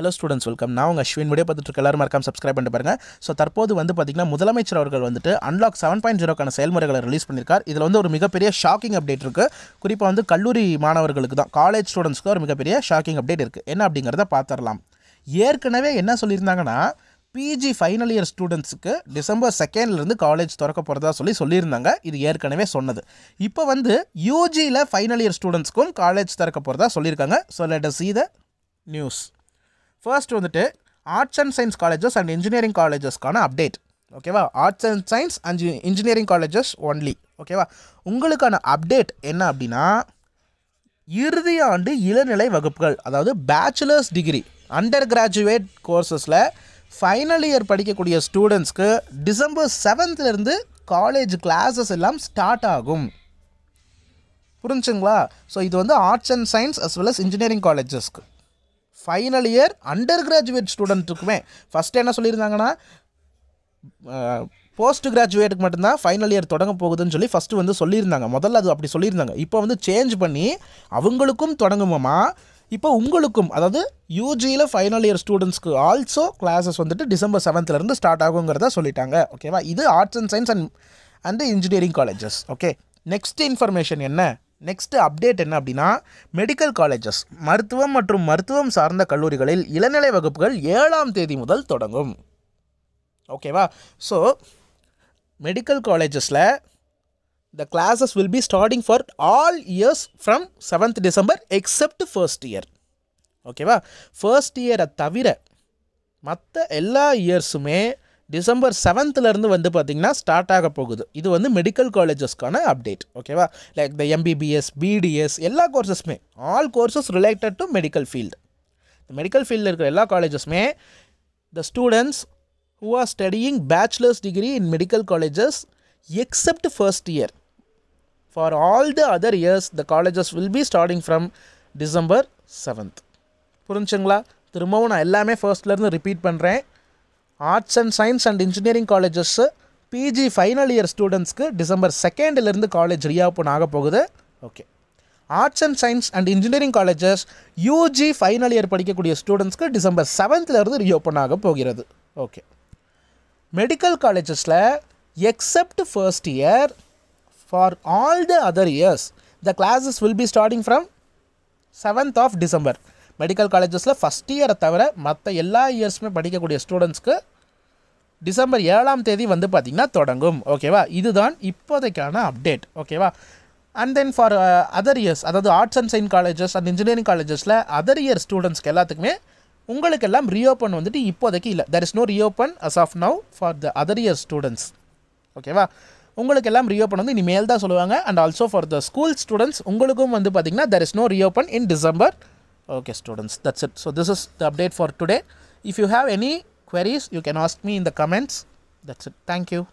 Hello students welcome நான் உங்கள் Ashwin video பார்த்துட்டு எல்லாரும் மறக்காம சப்ஸ்கிரைப் பண்ணி பாருங்க ஸோ தற்போது வந்து பார்த்தீங்கன்னா முதலமைச்சர் அவர்கள் வந்துட்டு அன்லாக் செவன் பாயிண்ட் ஜீரோக்கான செயல்முறைகளை ரிலீஸ் பண்ணியிருக்கார் இதில் வந்து ஒரு மிகப்பெரிய ஷாக்கிங் அப்டேட் இருக்குது குறிப்பாக வந்து கல்லூரி மாணவர்களுக்கு தான் காலேஜ் ஸ்டூடெண்ட்ஸ்க்கு ஒரு மிகப்பெரிய ஷாக்கிங் அப்டேட் இருக்குது என்ன அப்படிங்கிறத பார்த்துடலாம் ஏற்கனவே என்ன சொல்லியிருந்தாங்கன்னா பிஜி ஃபைனல் இயர் ஸ்டூடெண்ட்ஸுக்கு டிசம்பர் செகண்ட்லேருந்து காலேஜ் திறக்க போகிறதா சொல்லி சொல்லியிருந்தாங்க இது ஏற்கனவே சொன்னது இப்போ வந்து யூஜியில் ஃபைனல் இயர் ஸ்டூடெண்ட்ஸ்க்கும் காலேஜ் திறக்க போகிறதா சொல்லியிருக்காங்க so let us see the news first வந்துட்டு arts and science colleges and engineering காலேஜஸ்க்கான அப்டேட் ஓகேவா arts and science and engineering colleges only ஓகேவா உங்களுக்கான அப்டேட் என்ன அப்படின்னா இறுதி ஆண்டு இளநிலை வகுப்புகள் அதாவது பேச்சுலர்ஸ் டிகிரி அண்டர் கிராஜுவேட் கோர்சஸில் ஃபைனல் இயர் படிக்கக்கூடிய ஸ்டூடெண்ட்ஸ்க்கு டிசம்பர் செவன்த்லேருந்து காலேஜ் கிளாஸஸ் எல்லாம் ஸ்டார்ட் ஆகும் புரிஞ்சுங்களா ஸோ இது வந்து arts and science as well as engineering காலேஜஸ்க்கு ஃபைனல் இயர் அண்டர் கிராஜுவேட் ஸ்டூடெண்ட்டுக்குமே ஃபஸ்ட்டு என்ன சொல்லியிருந்தாங்கன்னா போஸ்ட் கிராஜுவேட்டுக்கு மட்டும்தான் ஃபைனல் இயர் தொடங்க போகுதுன்னு சொல்லி ஃபஸ்ட்டு வந்து சொல்லியிருந்தாங்க முதல்ல அது அப்படி சொல்லியிருந்தாங்க இப்போ வந்து சேஞ்ச் பண்ணி அவங்களுக்கும் தொடங்குமாமா இப்போ உங்களுக்கும் அதாவது யூஜியில் ஃபைனல் இயர் ஸ்டூடெண்ட்ஸ்க்கு ஆல்சோ கிளாஸஸ் வந்துட்டு டிசம்பர் செவன்த்லேருந்து ஸ்டார்ட் ஆகுங்கிறத சொல்லிட்டாங்க ஓகேவா இது arts and science and and engineering colleges okay next information என்ன நெக்ஸ்ட்டு அப்டேட் என்ன அப்படின்னா மெடிக்கல் காலேஜஸ் மருத்துவம் மற்றும் மருத்துவம் சார்ந்த கல்லூரிகளில் இளநிலை வகுப்புகள் ஏழாம் தேதி முதல் தொடங்கும் ஓகேவா ஸோ மெடிக்கல் காலேஜஸில் the classes will be starting for all years from seventh December except first year ஓகேவா ஃபர்ஸ்ட் இயரை தவிர மற்ற எல்லா இயர்ஸுமே டிசம்பர் செவன்த்துலேருந்து வந்து பார்த்திங்கன்னா ஸ்டார்ட் ஆக போகுது இது வந்து மெடிக்கல் காலேஜஸ்க்கான அப்டேட் ஓகேவா லைக் த எம்பிபிஎஸ் பிடிஎஸ் எல்லா கோர்சஸுமே all courses related to medical field இந்த மெடிக்கல் ஃபீல்டில் இருக்கிற எல்லா காலேஜஸுமே the students who are studying bachelors degree in medical colleges except first year for all the other years the colleges will be starting from December seventh புரிஞ்சுங்களா திரும்பவும் நான் எல்லாமே ஃபர்ஸ்ட்லேருந்து ரிப்பீட் பண்ணுறேன் arts and science and engineering colleges PG final year ஸ்டூடெண்ட்ஸ்க்கு December செகண்ட்லேருந்து college reopen ஆக போகுது okay arts and science and engineering colleges UG final year படிக்கக்கூடிய ஸ்டூடெண்ட்ஸ்க்கு டிசம்பர் செவன்த்லேருந்து ரீஓப்பன் ஆக போகிறது ஓகே மெடிக்கல் காலேஜஸில் except first year for all the other years the classes will be starting from seventh of December medical காலேஜஸில் first இயரை தவிர மற்ற எல்லா இயர்ஸுமே படிக்கக்கூடிய ஸ்டூடெண்ட்ஸ்க்கு டிசம்பர் ஏழாம் தேதி வந்து பார்த்திங்கன்னா தொடங்கும் ஓகேவா இதுதான் இப்போதைக்கான அப்டேட் ஓகேவா and then for other years அதாவது arts and science colleges and engineering காலேஜஸில் அதர் இயர் ஸ்டூடெண்ட்ஸ்க்கு எல்லாத்துக்குமே உங்களுக்கெல்லாம் ரீஓப்பன் வந்துட்டு இப்போதைக்கு இல்லை there is no reopen as of now for the other year students ஓகேவா உங்களுக்கு எல்லாம் ரீஓப்பன் வந்து இனிமேல் தான் சொல்லுவாங்க and also for the school students உங்களுக்கும் வந்து பார்த்திங்கன்னா there is no reopen in December Okay students that's it. So this is the update for today. If you have any queries you can ask me in the comments. That's it. Thank you.